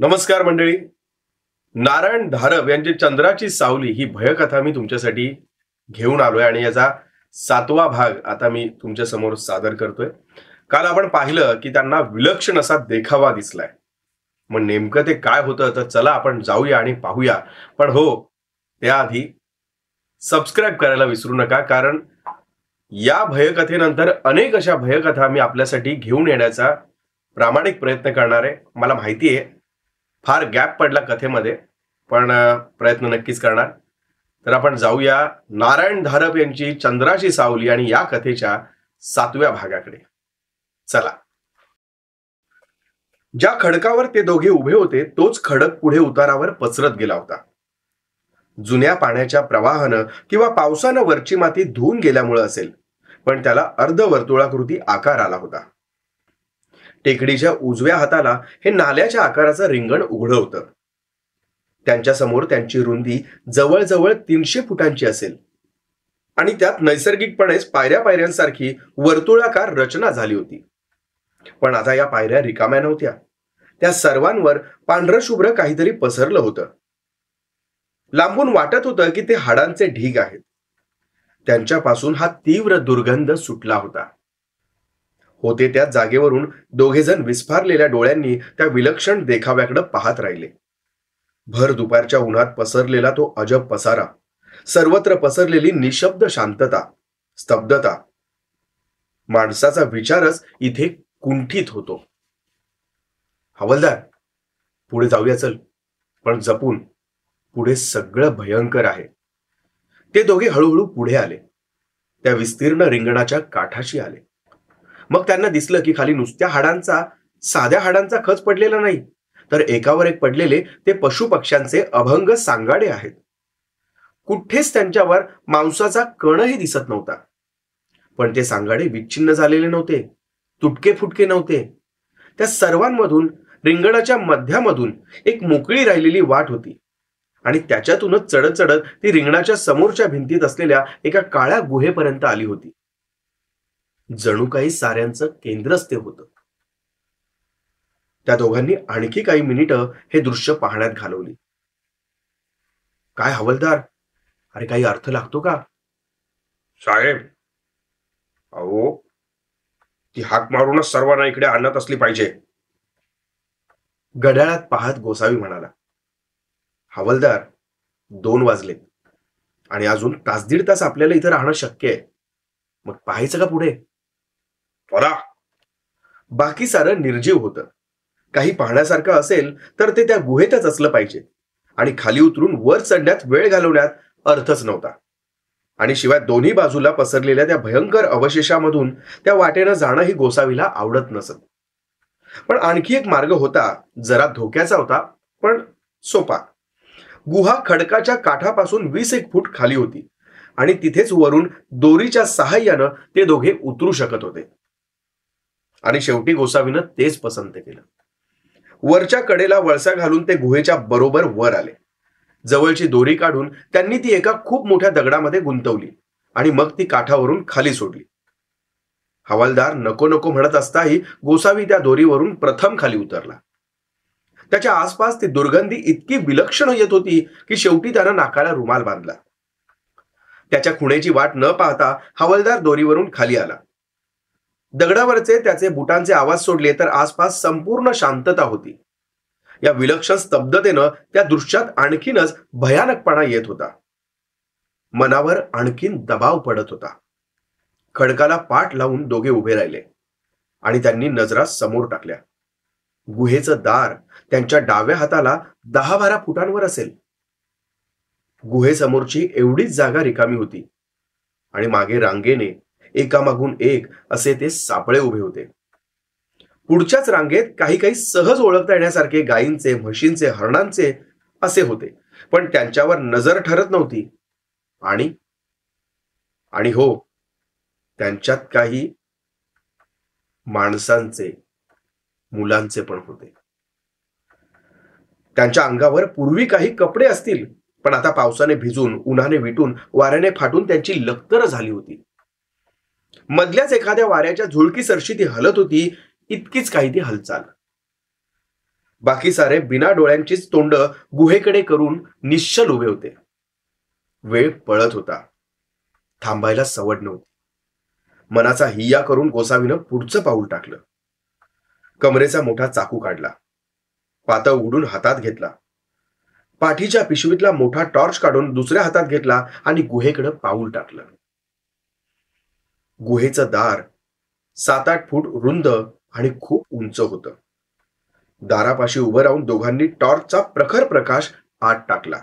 नमस्कार मंडळी नारायण धारव यांची चंद्राची सावली ही भयकथा मी तुमच्यासाठी घेऊन आलोय आणि याचा सातवा भाग आता मी तुमच्या समोर सादर करतोय काल आपण पाहिलं की त्यांना विलक्षण असा देखावा दिसलाय मग नेमकं ते काय होतं तर चला आपण जाऊया आणि पाहूया पण हो त्याआधी सबस्क्राईब करायला विसरू नका कारण या भयकथेनंतर अनेक अशा भयकथा मी आपल्यासाठी घेऊन येण्याचा प्रामाणिक प्रयत्न करणार आहे मला माहिती आहे फार गॅप पडला कथेमध्ये पण प्रयत्न नक्कीच करणार तर आपण जाऊया नारायण धारप यांची चंद्राची सावली आणि या कथेच्या सातव्या भागाकडे चला ज्या खडकावर ते दोघे उभे होते तोच खडक पुढे उतारावर पसरत गेला होता जुन्या पाण्याच्या प्रवाहानं किंवा पावसानं वरची माती धुवून गेल्यामुळं असेल पण त्याला अर्धवर्तुळाकृती आकार आला होता टेकडीच्या उजव्या हाताला हे नाल्याच्या आकाराचं रिंगण उघडं होतं समोर त्यांची रुंदी जवळजवळ तीनशे फुटांची असेल आणि त्यात नैसर्गिकपणेच पायऱ्या पायऱ्यांसारखी वर्तुळाकार रचना झाली होती पण आता या पायऱ्या रिकाम्या नव्हत्या त्या सर्वांवर पांढरशुभ्र काहीतरी पसरलं होतं लांबून वाटत होतं की ते हाडांचे ढीग आहेत त्यांच्यापासून हा तीव्र दुर्गंध सुटला होता होते त्या जागेवरून दोघेजण विस्फारलेल्या डोळ्यांनी त्या विलक्षण देखाव्याकडे पाहत राहिले भर दुपारच्या उन्हात पसरलेला तो अजब पसारा सर्वत्र पसरलेली निशब्द शांतता स्तब्धता माणसाचा विचारच इथे कुंठित होतो हवलदार पुढे जाऊया चल पण जपून पुढे सगळं भयंकर आहे ते दोघे हळूहळू पुढे आले त्या विस्तीर्ण रिंगणाच्या काठाशी आले मग त्यांना दिसलं की खाली नुसत्या हाडांचा साध्या हाडांचा खच पडलेला नाही तर एकावर एक पडलेले ते पशु पक्ष्यांचे अभंग सांगाडे आहेत कुठेच त्यांच्यावर मांसाचा कणही दिसत नव्हता पण ते सांगाडे विच्छिन्न झालेले नव्हते तुटके फुटके नव्हते त्या सर्वांमधून रिंगणाच्या मध्यामधून एक मोकळी राहिलेली वाट होती आणि त्याच्यातूनच चढत चढत ती रिंगणाच्या समोरच्या भिंतीत असलेल्या एका काळ्या गुहेपर्यंत आली होती जणू काही साऱ्यांचं केंद्रच ते होत त्या दोघांनी आणखी काही मिनिटं हे दृश्य पाहण्यात घालवली काय हवलदार अरे काही अर्थ लागतो का साहेब अहो ती हाक मारूनच सर्वांना इकडे आणत असली पाहिजे गड्याळात पाहत गोसावी म्हणाला हवलदार दोन वाजले आणि अजून तास दीड तास आपल्याला इथं राहणं शक्य आहे मग पाहायचं का पुढे परा बाकी सारं निर्जीव होत काही पाहण्यासारखं असेल तर ते त्या गुहेतच असलं पाहिजे आणि खाली उतरून वर चढण्यात वेळ घालवण्यात अर्थच नव्हता आणि शिवाय दोन्ही बाजूला पसरलेल्या त्या भयंकर अवशेषामधून त्या वाटेनं जाणं ही गोसावीला आवडत नसत पण आणखी एक मार्ग होता जरा धोक्याचा होता पण सोपा गुहा खडकाच्या काठापासून वीस एक फूट खाली होती आणि तिथेच वरून दोरीच्या सहाय्यानं ते दोघे उतरू शकत होते आणि शेवटी गोसावीनं तेच पसंत केलं वरच्या कडेला वळसा घालून ते गुहेच्या बरोबर वर आले जवळची दोरी काढून त्यांनी ती एका खूप मोठ्या दगडामध्ये गुंतवली आणि मग ती काठावरून खाली सोडली हवालदार नको नको म्हणत असताही गोसावी त्या दोरीवरून प्रथम खाली उतरला त्याच्या आसपास ती दुर्गंधी इतकी विलक्षण येत होती की शेवटी त्यानं नाकाला रुमाल बांधला त्याच्या खुणेची वाट न पाहता हवालदार दोरीवरून खाली आला दगडावरचे त्याचे बुटांचे आवाज सोडले तर आसपास संपूर्ण शांतता होती या विलक्षण स्तब्धतेनं त्या दृश्यात आणखीनच भयानकपणा येत होता मनावर आणखीन दबाव पडत होता खडकाला पाठ लावून दोघे उभे राहिले आणि त्यांनी नजरा समोर टाकल्या गुहेचं दार त्यांच्या डाव्या हाताला दहा बारा फुटांवर असेल गुहेसमोरची एवढीच जागा रिकामी होती आणि मागे रांगेने एकामागून एक असे ते सापळे उभे होते पुढच्याच रांगेत काही काही सहज ओळखता येण्यासारखे गायींचे म्हशींचे हरणांचे असे होते पण त्यांच्यावर नजर ठरत नव्हती आणि आणि हो त्यांच्यात काही माणसांचे मुलांचे पण होते त्यांच्या अंगावर पूर्वी काही कपडे असतील पण आता पावसाने भिजून उन्हाने विटून वाऱ्याने फाटून त्यांची लक्तर झाली होती मधल्याच एखाद्या वाऱ्याच्या सरशी ती हलत होती इतकीच काही ती हालचाल बाकी सारे बिना डोळ्यांचीच तोंड गुहेकडे करून निश्चल उभे होते वेळ पळत होता थांबायला सवड नव्हती मनाचा हिया करून गोसावीनं पुढचं पाऊल टाकलं कमरेचा मोठा चाकू काढला पातळ उडून हातात घेतला पाठीच्या पिशवीतला मोठा टॉर्च काढून दुसऱ्या हातात घेतला आणि गुहेकडे पाऊल टाकलं गुहेचं दार सात आठ फूट रुंद आणि खूप उंच होत दारापाशी उभं राहून दोघांनी टॉर्चचा प्रखर प्रकाश आत टाकला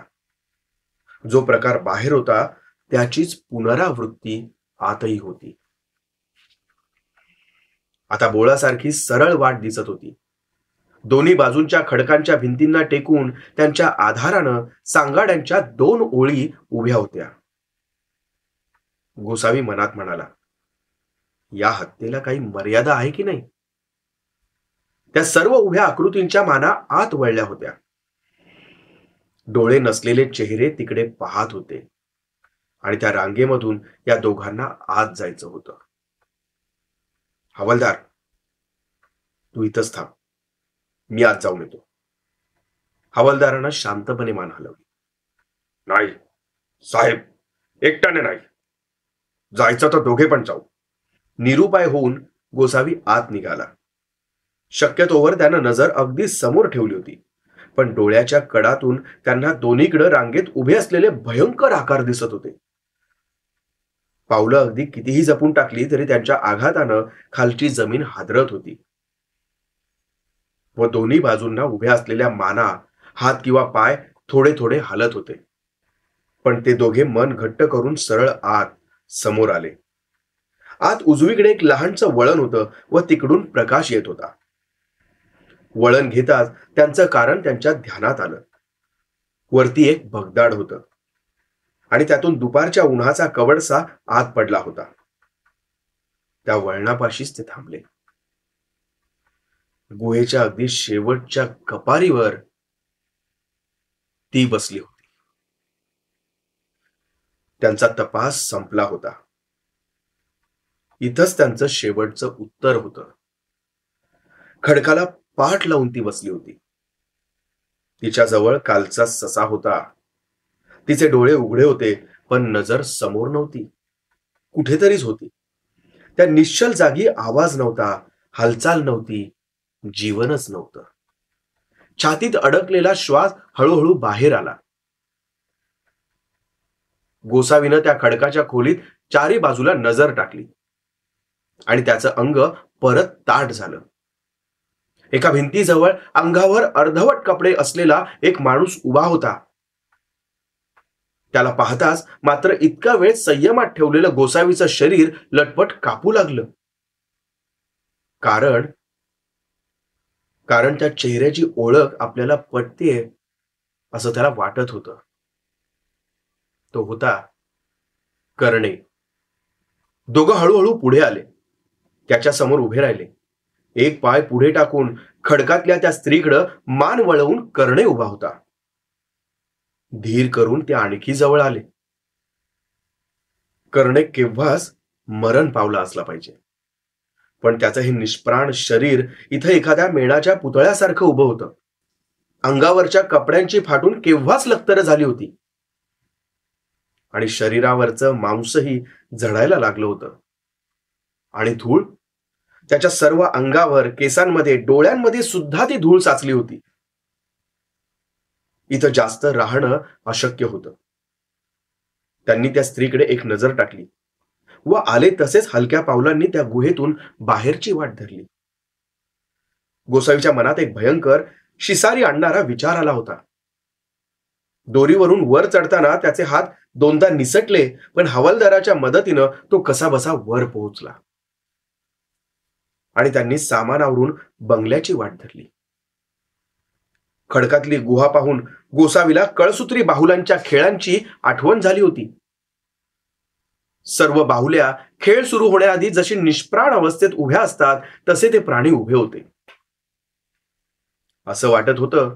जो प्रकार बाहेर होता त्याचीच पुनरावृत्ती आतही होती आता बोळासारखी सरळ वाट दिसत होती दोन्ही बाजूंच्या खडकांच्या भिंतींना टेकून त्यांच्या आधारानं सांगाड्यांच्या दोन ओळी उभ्या होत्या गोसावी मनात म्हणाला या हत्येला काही मर्यादा आहे की नाही त्या सर्व उभ्या आकृतींच्या माना आत वळल्या होत्या डोळे नसलेले चेहरे तिकडे पाहत होते आणि त्या रांगेमधून या दोघांना आत जायचं होतं हवालदार तू इथंच थांब मी आत जाऊन येतो हवालदारानं शांतपणे मान हलवली नाही साहेब एकट्याने नाही जायचं तर दोघे पण जाऊ निरुपाय होऊन गोसावी आत निघाला शक्यतोवर त्यानं नजर अगदी समोर ठेवली होती पण डोळ्याच्या कडातून त्यांना दोन्हीकडे रांगेत उभे असलेले भयंकर आकार दिसत होते पावलं अगदी कितीही जपून टाकली तरी त्यांच्या आघातानं खालची जमीन हादरत होती व दोन्ही बाजूंना उभ्या असलेल्या माना हात किंवा पाय थोडे थोडे हलत होते पण ते दोघे मन घट्ट करून सरळ आत समोर आले आत उजवीकडे एक लहानचं वळण होतं व तिकडून प्रकाश येत होता वळण घेताच त्यांचं कारण त्यांच्या ध्यानात आलं वरती एक भगदाड होत आणि त्यातून दुपारच्या उन्हाचा कवडसा आत पडला होता त्या वळणापाशीच ते थांबले गुहेच्या अगदी शेवटच्या कपारीवर ती बसली होती त्यांचा तपास संपला होता इथंच त्यांचं शेवटचं उत्तर होत खडकाला पाठ लावून ती बसली होती तिच्या जवळ कालचा ससा होता तिचे डोळे उघडे होते पण नजर समोर नव्हती कुठेतरीच होती त्या निश्चल जागी आवाज नव्हता हालचाल नव्हती जीवनच नव्हतं छातीत अडकलेला श्वास हळूहळू बाहेर आला गोसावीनं त्या खडकाच्या खोलीत चारी बाजूला नजर टाकली आणि त्याचं अंग परत ताट झालं एका भिंतीजवळ अंगावर अर्धवट कपडे असलेला एक माणूस उभा होता त्याला पाहताच मात्र इतका वेळ संयमात ठेवलेलं गोसावीचं शरीर लटपट कापू लागलं कारण कारण त्या चेहऱ्याची ओळख आपल्याला पटतेय असं त्याला वाटत होतं तो होता करणे दोघं हळूहळू पुढे आले त्याच्या समोर उभे राहिले एक पाय पुढे टाकून खडकातल्या त्या स्त्रीकडं मान वळवून कर्णे उभा होता धीर करून ते आणखी जवळ आले कर्णे केव्हाच मरण पावला असला पाहिजे पण त्याचं हे निष्प्राण शरीर इथं एखाद्या मेणाच्या पुतळ्यासारखं उभं होतं अंगावरच्या कपड्यांची फाटून केव्हाच लखतर झाली होती आणि शरीरावरचं मांसही झडायला लागलं होतं आणि धूळ त्याच्या सर्व अंगावर केसांमध्ये डोळ्यांमध्ये सुद्धा ती धूळ साचली होती इथं जास्त राहणं अशक्य होत त्यांनी त्या स्त्रीकडे एक नजर टाकली व आले तसेच हलक्या पावलांनी त्या गुहेतून बाहेरची वाट धरली गोसावीच्या मनात एक भयंकर शिसारी आणणारा विचार आला होता दोरीवरून वर चढताना त्याचे हात दोनदा निसटले पण हवालदाराच्या मदतीनं तो कसाबसा वर पोहोचला आणि त्यांनी सामानावरून बंगल्याची वाट धरली खडकातली गुहा पाहून गोसावीला कळसूत्री बाहुलांच्या खेळांची आठवण झाली होती सर्व बाहुल्या खेळ सुरू होण्याआधी जशी निष्प्राण अवस्थेत उभ्या असतात तसे ते प्राणी उभे होते असं वाटत होतं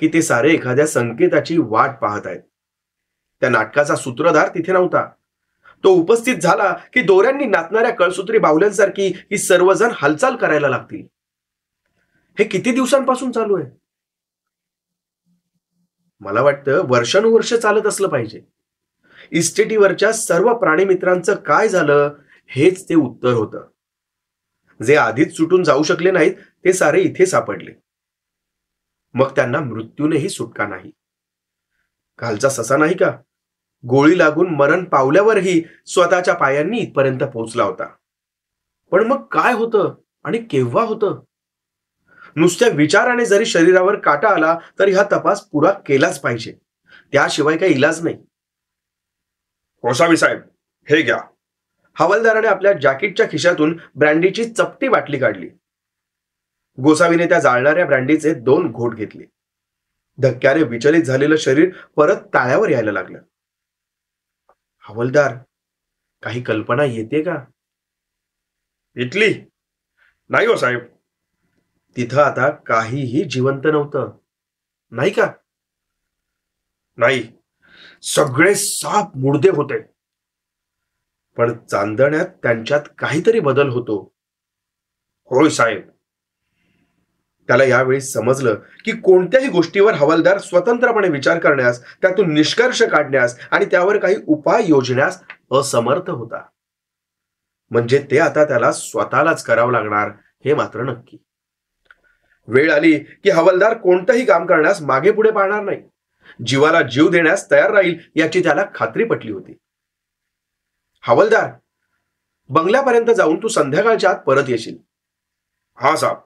की ते सारे एखाद्या संकेताची वाट पाहत आहेत त्या नाटकाचा सूत्रधार तिथे नव्हता तो उपस्थित झाला की दोऱ्यांनी नाचणाऱ्या कळसूत्री बावल्यांसारखी ही सर्वजण हालचाल करायला लागतील हे किती दिवसांपासून चालू आहे मला वाटतं वर्षानुवर्ष चालत असलं पाहिजे इस्टेटीवरच्या सर्व प्राणीमित्रांचं काय झालं हेच ते उत्तर होतं जे आधीच सुटून जाऊ शकले नाहीत ते सारे इथे सापडले मग त्यांना मृत्यूनेही सुटका नाही कालचा ससा नाही का गोळी लागून मरण पावल्यावरही स्वतःच्या पायांनी इथपर्यंत पोहोचला होता पण मग काय होतं आणि केव्हा होतं नुसत्या विचाराने जरी शरीरावर काटा आला तरी हा तपास पुरा केलाच पाहिजे त्याशिवाय काही इलाज नाही कोसावी साहेब हे घ्या हवालदाराने आपल्या जॅकेटच्या खिशातून ब्रँडीची चपटी बाटली काढली गोसावीने त्या जाळणाऱ्या ब्रँडीचे दोन घोट घेतले धक्क्याने विचलित झालेलं शरीर परत ताळ्यावर यायला लागलं हवलदार काही कल्पना येते का इटली नाही हो साहेब तिथं आता काहीही जिवंत नव्हतं नाही का नाही सगळे साप मुर्दे होते पण चांदण्यात त्यांच्यात काहीतरी बदल होतो होय साहेब त्याला यावेळी समजलं की कोणत्याही गोष्टीवर हवालदार स्वतंत्रपणे विचार करण्यास त्यातून निष्कर्ष काढण्यास आणि त्यावर काही उपाय योजण्यास असमर्थ होता म्हणजे ते आता त्याला स्वतःलाच करावं लागणार हे मात्र नक्की वेळ आली की हवालदार कोणतंही काम करण्यास मागे पुढे पाहणार नाही जीवाला जीव देण्यास तयार राहील याची त्याला खात्री पटली होती हवालदार बंगल्यापर्यंत जाऊन तू संध्याकाळच्या आत परत येशील हा साहेब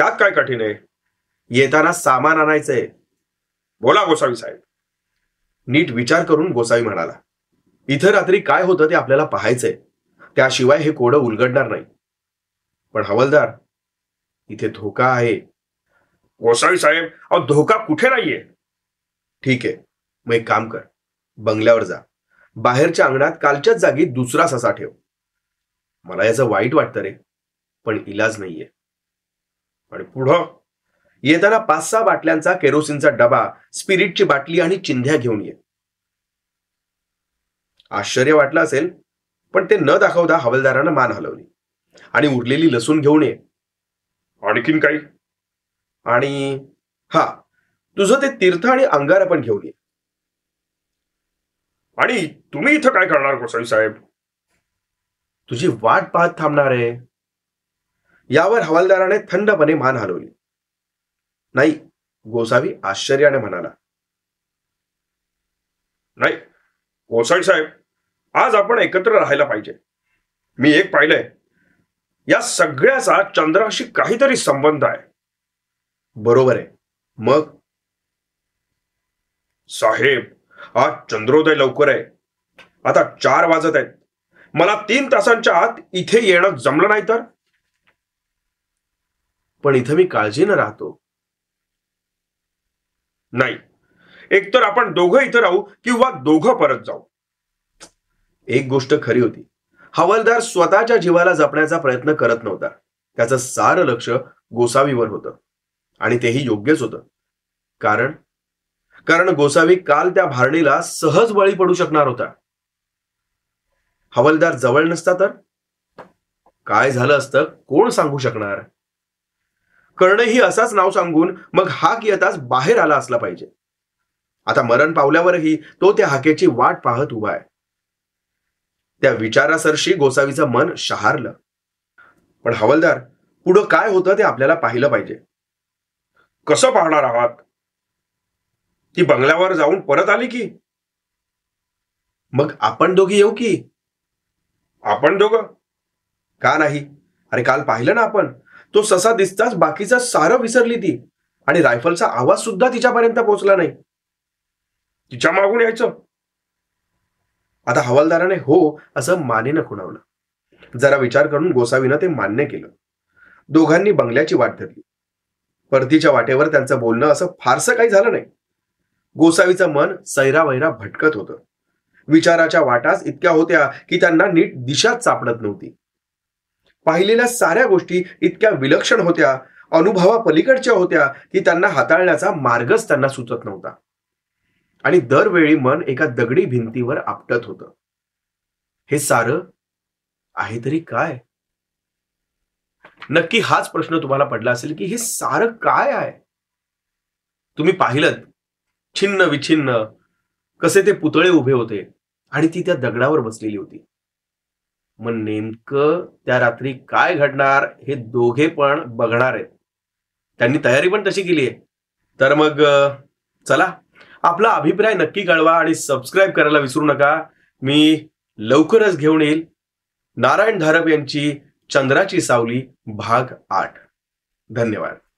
त्यात काय कठीण आहे येताना सामान आणायचंय बोला गोसावी साहेब नीट विचार करून गोसावी म्हणाला इथं रात्री काय होतं ते आपल्याला पाहायचंय त्याशिवाय हे कोड उलगडणार नाही पण हवलदार इथे धोका आहे गोसावी साहेब अहो धोका कुठे नाहीये ठीक आहे मग एक काम कर बंगल्यावर जा बाहेरच्या अंगणात कालच्याच जागी दुसरा ससा ठेव मला याचं वाईट वाटतं रे पण इलाज नाहीये आणि पुढं येताना पाच सहा बाटल्यांचा केरोसिनचा डबा स्पिरिटची बाटली आणि चिंध्या घेऊन ये आश्चर्य वाटलं असेल पण ते न दाखवता हवालदारानं मान हलवली आणि उरलेली लसूण घेऊन ये आणखीन काही आणि हा तुझं ते तीर्थ आणि अंगार पण घेऊन ये आणि तुम्ही इथं काय करणार गोसाई साहेब तुझी वाट पाहत थांबणार आहे यावर हवालदाराने थंडपणे मान हलवली नाही गोसावी आश्चर्याने म्हणाला नाही गोसावी साहेब आज आपण एकत्र राहायला पाहिजे मी एक पाहिलंय या सगळ्याचा चंद्राशी काहीतरी संबंध आहे बरोबर आहे मग साहेब आज चंद्रोदय लवकर आहे आता चार वाजत आहेत मला तीन तासांच्या आत इथे येणं जमलं नाही तर पण इथं मी काळजीनं राहतो नाही एकतर आपण दोघं इथं राहू किंवा दोघं परत जाऊ एक गोष्ट खरी होती हवालदार स्वतःच्या जीवाला जपण्याचा प्रयत्न करत नव्हता त्याचं सार लक्ष गोसावीवर होतं आणि तेही योग्यच होतं कारण कारण गोसावी काल त्या भारणीला सहज बळी पडू शकणार होता हवालदार जवळ नसता तर काय झालं असतं कोण सांगू शकणार कर्णही असाच नाव सांगून मग हाक येताच बाहेर आला असला पाहिजे आता मरण पावल्यावरही तो त्या हाकेची वाट पाहत उभा आहे त्या विचारासरशी गोसावीचं मन शहारलं पण हवलदार पुढं काय होतं ते आपल्याला पाहिलं पाहिजे कसं पाहणार आहात ती बंगल्यावर जाऊन परत आली की मग आपण दोघी येऊ की आपण दोघं का नाही अरे काल पाहिलं ना आपण तो ससा दिसताच बाकीचा सारं विसरली ती आणि रायफलचा आवाज सुद्धा तिच्यापर्यंत पोहोचला नाही तिच्या मागून यायचं आता हवालदाराने हो असं मानेनं खुणावलं जरा विचार करून गोसावीनं ते मान्य केलं दोघांनी बंगल्याची वाट धरली परतीच्या वाटेवर त्यांचं बोलणं असं फारसं काही झालं नाही गोसावीचं मन सैरावैरा भटकत होतं विचाराच्या वाटाच इतक्या होत्या की त्यांना नीट दिशाच सापडत नव्हती पाहिलेल्या साऱ्या गोष्टी इतक्या विलक्षण होत्या अनुभवा पलीकडच्या होत्या की त्यांना हाताळण्याचा मार्गच त्यांना सुचत नव्हता आणि दरवेळी मन एका दगडी भिंतीवर आपटत होतं हे सारं आहे तरी काय नक्की हाच प्रश्न तुम्हाला पडला असेल की हे सारं काय आहे तुम्ही पाहिलं छिन्न विछिन्न कसे ते पुतळे उभे होते आणि ती त्या दगडावर बसलेली होती मग नेमकं त्या रात्री काय घडणार हे दोघे पण बघणार आहेत त्यांनी तयारी पण तशी केली आहे तर मग चला आपला अभिप्राय नक्की कळवा आणि सबस्क्राईब करायला विसरू नका मी लवकरच घेऊन येईल नारायण धारप यांची चंद्राची सावली भाग आठ धन्यवाद